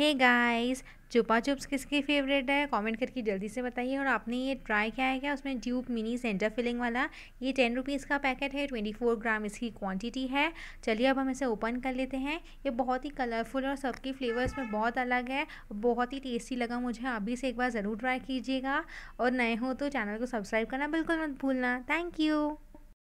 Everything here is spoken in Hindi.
हे गाइस चुपा चुप्स किसकी फेवरेट है कमेंट करके जल्दी से बताइए और आपने ये ट्राई किया है क्या उसमें ट्यूब मिनी सेंटर फिलिंग वाला ये टेन रुपीज़ का पैकेट है ट्वेंटी फोर ग्राम इसकी क्वांटिटी है चलिए अब हम इसे ओपन कर लेते हैं ये बहुत ही कलरफुल और सबके फ्लेवर्स में बहुत अलग है बहुत ही टेस्टी लगा मुझे आप भी इसे एक बार ज़रूर ट्राई कीजिएगा और नए हो तो चैनल को सब्सक्राइब करना बिल्कुल मत भूलना थैंक यू